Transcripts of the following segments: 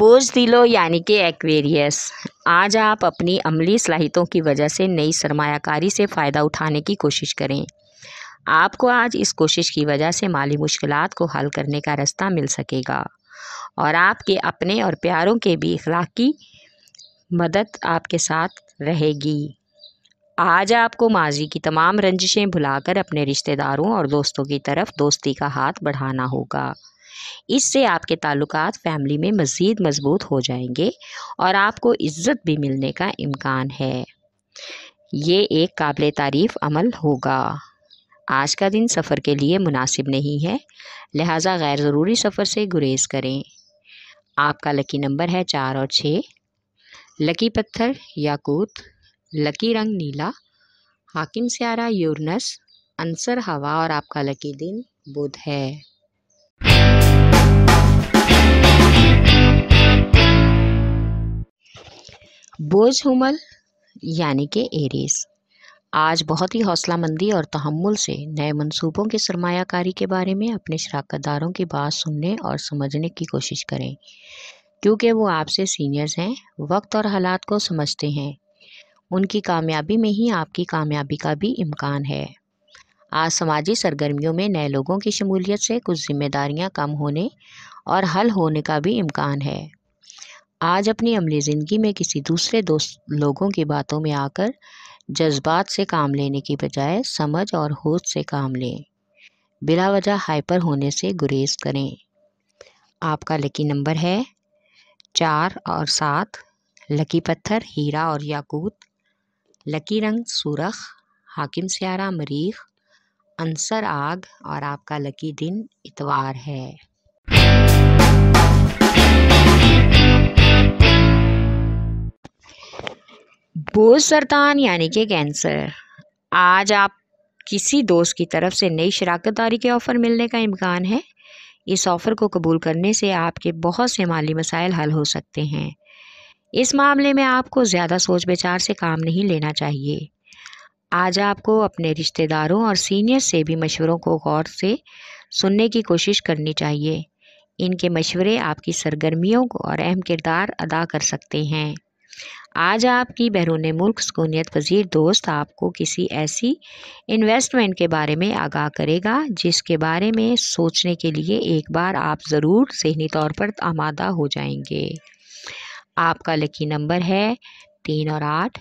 बोझ दिलो यानी कि एक्वेरियस आज आप अपनी अमली सलाहितों की वजह से नई सरमाकारी से फ़ायदा उठाने की कोशिश करें आपको आज इस कोशिश की वजह से माली मुश्किल को हल करने का रास्ता मिल सकेगा और आपके अपने और प्यारों के भी अखलाकी मदद आपके साथ रहेगी आज आपको माजी की तमाम रंजिशें भुलाकर अपने रिश्तेदारों और दोस्तों की तरफ दोस्ती का हाथ बढ़ाना होगा इससे आपके ताल्लुकात फैमिली में मज़ीद मज़बूत हो जाएंगे और आपको इज़्ज़त भी मिलने का इम्कान है ये एक काबिल तारीफ़ अमल होगा आज का दिन सफ़र के लिए मुनासिब नहीं है लिहाजा गैर ज़रूरी सफ़र से गुरेज करें आपका लकी नंबर है चार और छः लकी पत्थर याकूत लकी रंग नीला हाकिम स्यारा यूरनस अंसर हवा और आपका लकी दिन बुध है बोझ हुमल यानी कि एरीज आज बहुत ही हौसला मंदी और तहमुल से नए मंसूबों के सरमाकारी के बारे में अपने शराकतदारों की बात सुनने और समझने की कोशिश करें क्योंकि वो आपसे सीनियर्स हैं वक्त और हालात को समझते हैं उनकी कामयाबी में ही आपकी कामयाबी का भी इम्कान है आज समाजी सरगर्मियों में नए लोगों की शमूलियत से कुछ जिम्मेदारियां कम होने और हल होने का भी इम्कान है आज अपनी अमली ज़िंदगी में किसी दूसरे दोस्त लोगों की बातों में आकर जज्बात से काम लेने की बजाय समझ और होश से काम लें बिला वजह हाइपर होने से गुरेज करें आपका लकी नंबर है चार और सात लकी पत्थर हीरा और याकूत लकी रंग सूरख हाकिम स्यारा मरीख अंसर आग और आपका लकी दिन इतवार है बोझ सरतान यानी कि कैंसर आज आप किसी दोस्त की तरफ से नई शराकतदारी के ऑफ़र मिलने का इम्कान है इस ऑफ़र को कबूल करने से आपके बहुत से माली मसाइल हल हो सकते हैं इस मामले में आपको ज़्यादा सोच विचार से काम नहीं लेना चाहिए आज आपको अपने रिश्तेदारों और सीनियर से भी मशवरों को गौर से सुनने की कोशिश करनी चाहिए इनके मशवरे आपकी सरगर्मियों को और अहम किरदार अदा कर सकते हैं आज आपकी बैरून मुल्क सकूनीत पजीर दोस्त आपको किसी ऐसी इन्वेस्टमेंट के बारे में आगाह करेगा जिसके बारे में सोचने के लिए एक बार आप ज़रूर जहनी तौर पर आमादा हो जाएंगे आपका लकी नंबर है तीन और आठ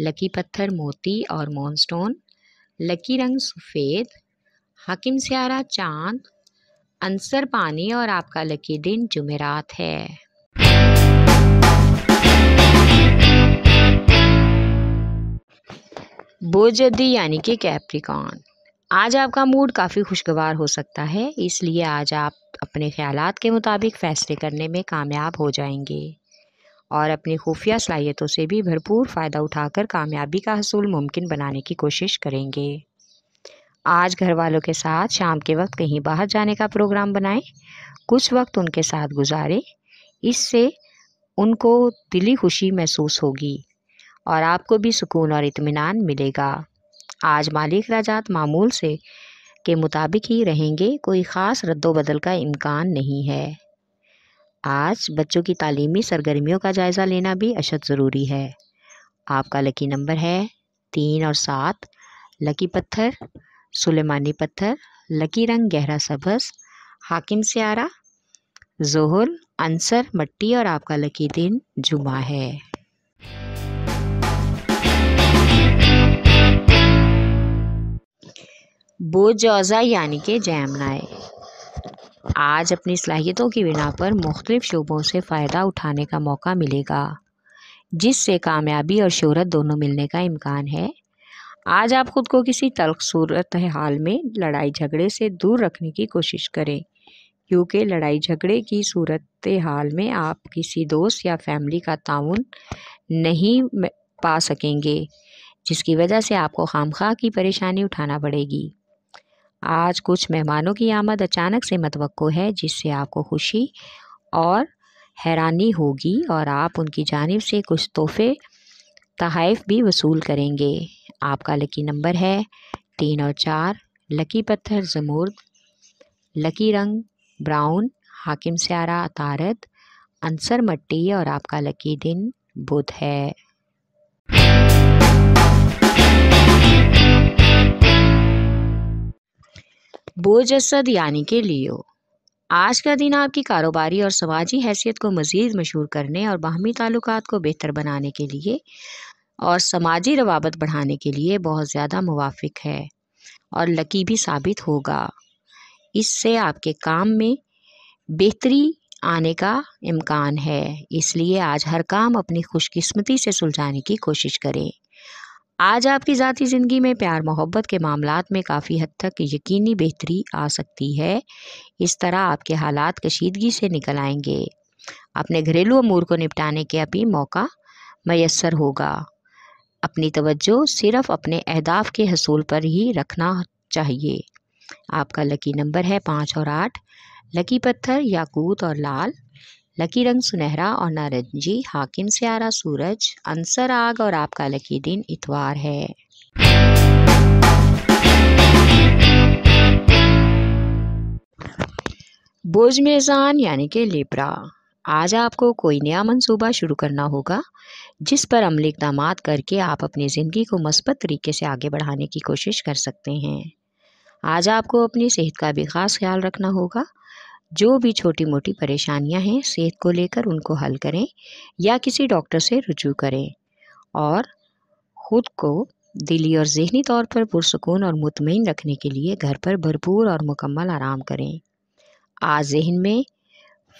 लकी पत्थर मोती और मोनस्टोन लकी रंग सफ़ेद हकीम स्यारा चाँद अंसर पानी और आपका लकी दिन जुमेरात है बोजदी यानी कि कैप्रिकॉन आज आपका मूड काफ़ी खुशगवार हो सकता है इसलिए आज आप अपने ख्याल के मुताबिक फ़ैसले करने में कामयाब हो जाएंगे और अपनी खुफिया सलाहियतों से भी भरपूर फ़ायदा उठाकर कामयाबी का हसूल मुमकिन बनाने की कोशिश करेंगे आज घर वालों के साथ शाम के वक्त कहीं बाहर जाने का प्रोग्राम बनाएं कुछ वक्त उनके साथ गुजारें इससे उनको दिली खुशी महसूस होगी और आपको भी सुकून और इत्मीनान मिलेगा आज मालिक राजात मामूल से के मुताबिक ही रहेंगे कोई ख़ास रद्दोबदल का इम्कान नहीं है आज बच्चों की तालीमी सरगर्मियों का जायज़ा लेना भी अशद ज़रूरी है आपका लकी नंबर है तीन और सात लकी पत्थर सुलेमानी पत्थर लकी रंग गहरा सबस हाकिम स्यारा जोहल अंसर मट्टी और आपका लकी दिन जुमा है बोजौजा यानी कि जैमनाए आज अपनी सलाहियतों की बिना पर मुख्तलिफ शोबों से फ़ायदा उठाने का मौका मिलेगा जिससे कामयाबी और शहरत दोनों मिलने का इम्कान है आज आप ख़ुद को किसी तल्ख सूरत हाल में लड़ाई झगड़े से दूर रखने की कोशिश करें क्योंकि लड़ाई झगड़े की सूरत हाल में आप किसी दोस्त या फैमिली का ताउन नहीं पा सकेंगे जिसकी वजह से आपको खामखा की परेशानी उठाना पड़ेगी आज कुछ मेहमानों की आमद अचानक से मतवक़ है जिससे आपको खुशी और हैरानी होगी और आप उनकी जानब से कुछ तोहफ़े तहफ़ भी वसूल करेंगे आपका लकी नंबर है तीन और चार लकी पत्थर जमूर्द लकी रंग ब्राउन हाकिम स्यारा अतारत अंसर मट्टी और आपका लकी दिन बुध है बोजसद यानी के लियो आज का दिन आपकी कारोबारी और समाजी हैसियत को मज़ीद मशहूर करने और बाहमी ताल्लुक को बेहतर बनाने के लिए और समाजी रवाबत बढ़ाने के लिए बहुत ज़्यादा मुवाफिक है और लकी भी साबित होगा इससे आपके काम में बेहतरी आने का इम्कान है इसलिए आज हर काम अपनी खुशकिस्मती से सुलझाने की कोशिश करें आज आपकी ज़ाती ज़िंदगी में प्यार मोहब्बत के मामला में काफ़ी हद तक यकीनी बेहतरी आ सकती है इस तरह आपके हालात कशीदगी से निकल आएंगे अपने घरेलू अमूर को निपटाने के भी मौका मैसर होगा अपनी तवज्जो सिर्फ अपने अहदाफ के हसूल पर ही रखना चाहिए आपका लकी नंबर है पाँच और आठ लकी पत्थर याकूत और लाल लकी रंग सुनहरा और नारंगी हाकिम से रहा सूरज अंसर आग और आपका लकी दिन इतवार है बोझ मेज़ान यानी के लेपरा आज आपको कोई नया मंसूबा शुरू करना होगा जिस पर अमल इकदाम करके आप अपनी ज़िंदगी को मस्बत तरीके से आगे बढ़ाने की कोशिश कर सकते हैं आज आपको अपनी सेहत का भी ख़ास ख्याल रखना होगा जो भी छोटी मोटी परेशानियां हैं सेहत को लेकर उनको हल करें या किसी डॉक्टर से रुजू करें और ख़ुद को दिली और जहनी तौर पर पुरसकून और मुतमिन रखने के लिए घर पर भरपूर और मुकम्मल आराम करें आज जहन में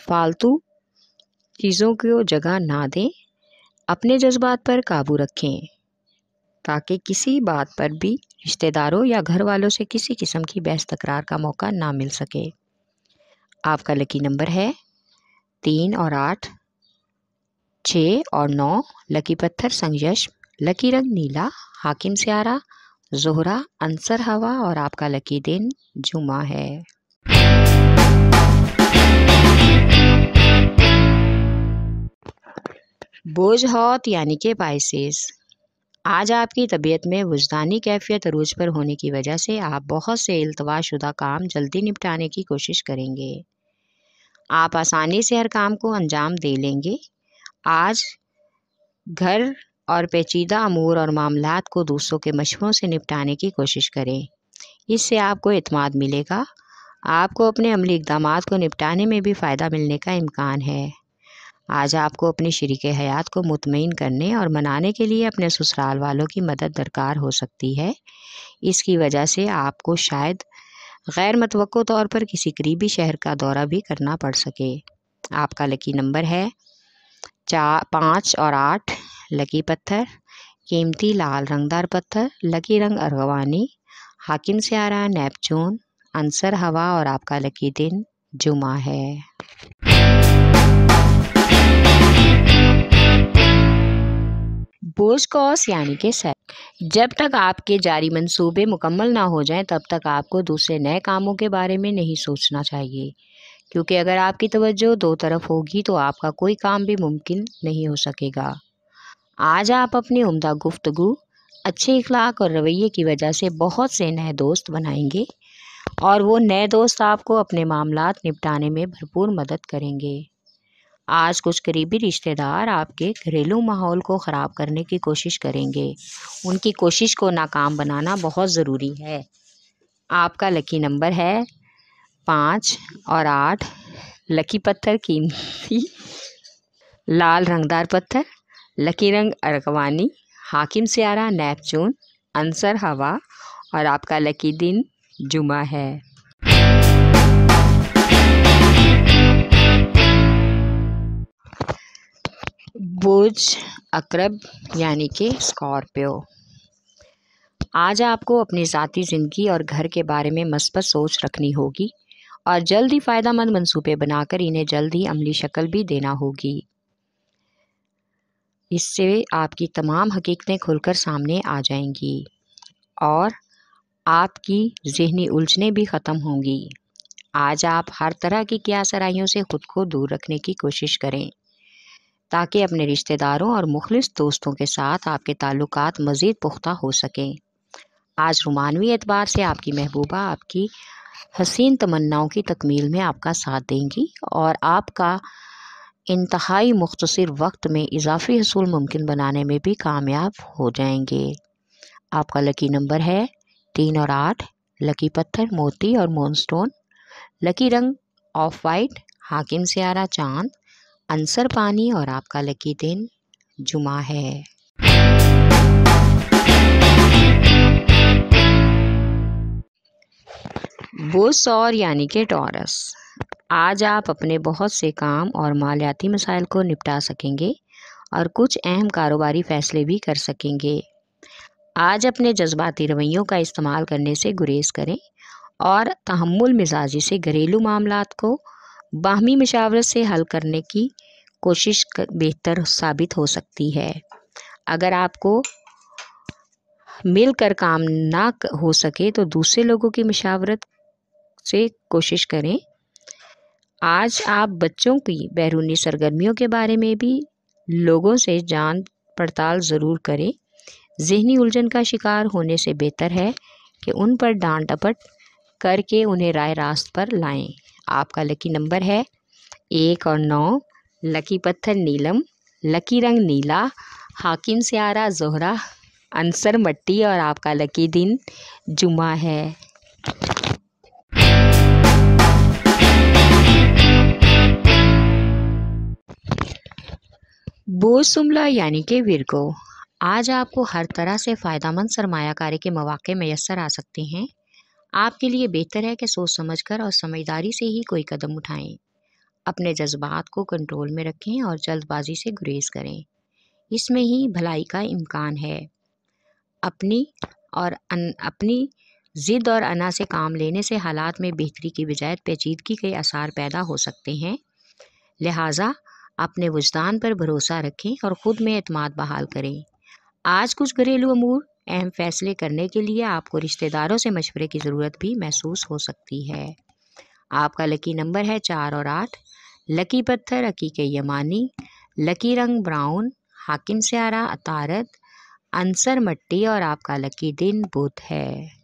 फालतू चीज़ों को जगह ना दें अपने जज्बात पर काबू रखें ताकि किसी बात पर भी रिश्तेदारों या घर वालों से किसी किस्म की बहस तकरार का मौका ना मिल सके आपका लकी नंबर है तीन और आठ छ और नौ लकी पत्थर संयश लकी रंग नीला हाकिम स्यारा जोहरा अंसर हवा और आपका लकी दिन जुमा है बोझ हौत यानी के बाइसेस आज आपकी तबीयत में वजदानी कैफियत अरूज पर होने की वजह से आप बहुत से अल्तवाशुदा काम जल्दी निपटाने की कोशिश करेंगे आप आसानी से हर काम को अंजाम दे लेंगे आज घर और पेचीदा अमूर और मामला को दूसरों के मशवरों से निपटाने की कोशिश करें इससे आपको अतमाद मिलेगा आपको अपने अमली इकदाम को निपटाने में भी फ़ायदा मिलने का इम्कान है आज आपको अपनी शरीक हयात को मुतमिन करने और मनाने के लिए अपने ससुराल वालों की मदद दरकार हो सकती है इसकी वजह से आपको शायद गैर मतव तौर पर किसी करीबी शहर का दौरा भी करना पड़ सके आपका लकी नंबर है चार पाँच और आठ लकी पत्थर कीमती लाल रंगदार पत्थर लकी रंग अरगवानी हाकिम से आ रहा नेपचून अंसर हवा और आपका लकी दिन जुमा है पोस्ट कॉस यानी कि सैलरी जब तक आपके जारी मंसूबे मुकम्मल ना हो जाएं तब तक आपको दूसरे नए कामों के बारे में नहीं सोचना चाहिए क्योंकि अगर आपकी तवज्जो दो तरफ होगी तो आपका कोई काम भी मुमकिन नहीं हो सकेगा आज आप अपनी उम्दा गुफ्तगु अच्छे इखलाक और रवैये की वजह से बहुत से नए दोस्त बनाएंगे और वो नए दोस्त आपको अपने मामला निपटाने में भरपूर मदद करेंगे आज कुछ करीबी रिश्तेदार आपके घरेलू माहौल को ख़राब करने की कोशिश करेंगे उनकी कोशिश को नाकाम बनाना बहुत ज़रूरी है आपका लकी नंबर है पाँच और आठ लकी पत्थर कीमती लाल रंगदार पत्थर लकी रंग अरकवानी हाकिम सियारा नैपचून अंसर हवा और आपका लकी दिन जुमा है बुर्ज अक्रब यानी कि स्कॉर्पियो आज आपको अपनी ज़ाती ज़िंदगी और घर के बारे में मस्बत सोच रखनी होगी और जल्द ही फ़ायदा मंद मनसूबे बनाकर इन्हें जल्द ही अमली शक्ल भी देना होगी इससे आपकी तमाम हकीकतें खुलकर सामने आ जाएंगी और आपकी जहनी उलझने भी ख़त्म होंगी आज आप हर तरह की क्या सराइयों से खुद को दूर रखने की कोशिश करें ताकि अपने रिश्तेदारों और मुखलिस दोस्तों के साथ आपके ताल्लुक मज़ीद पुख्ता हो सकें आज रुमानवी एतबार से आपकी महबूबा आपकी हसीन तमन्नाओं की तकमील में आपका साथ देंगी और आपका इंतहाई मुख्तर वक्त में इजाफी हसूल मुमकिन बनाने में भी कामयाब हो जाएंगे आपका लकी नंबर है तीन और आठ लकी पत्थर मोती और मोनस्टोन लकी रंग ऑफ वाइट हाकिम सियारा चांद अंसर पानी और आपका लकी दिन जुमा है बुस और यानी कि टॉरस आज आप अपने बहुत से काम और मालियाती मसाइल को निपटा सकेंगे और कुछ अहम कारोबारी फैसले भी कर सकेंगे आज अपने जज्बाती रवैयों का इस्तेमाल करने से गुरेज करें और तहमुल मिजाजी से घरेलू मामला को बाहमी मशावरत से हल करने की कोशिश बेहतर साबित हो सकती है अगर आपको मिलकर काम ना हो सके तो दूसरे लोगों की मशावरत से कोशिश करें आज आप बच्चों की बैरूनी सरगर्मियों के बारे में भी लोगों से जान पड़ताल ज़रूर करें जहनी उलझन का शिकार होने से बेहतर है कि उन पर डांट डपट करके उन्हें राय रास्त पर लाएं आपका लकी नंबर है एक और नौ लकी पत्थर नीलम लकी रंग नीला हाकिम से आरा जोहरा अंसर मट्टी और आपका लकी दिन जुमा है बोसुमला यानी के विरगो आज आपको हर तरह से फ़ायदा मंद सरमाकारी के मौाक़े मैसर आ सकते हैं आपके लिए बेहतर है कि सोच समझकर और समझदारी से ही कोई कदम उठाएं अपने जज्बात को कंट्रोल में रखें और जल्दबाजी से गुरेज करें इसमें ही भलाई का इम्कान है अपनी और अन, अपनी ज़िद और अना से काम लेने से हालात में बेहतरी की बजाय पेचीदगी के आसार पैदा हो सकते हैं लिहाजा अपने वजदान पर भरोसा रखें और ख़ुद में अतमाद बहाल करें आज कुछ घरेलू अमूर अहम फैसले करने के लिए आपको रिश्तेदारों से मशवरे की ज़रूरत भी महसूस हो सकती है आपका लकी नंबर है चार और आठ लकी पत्थर हकीक यमानी लकी रंग ब्राउन हाकिम स्यारा अतारत अंसर मट्टी और आपका लकी दिन बुध है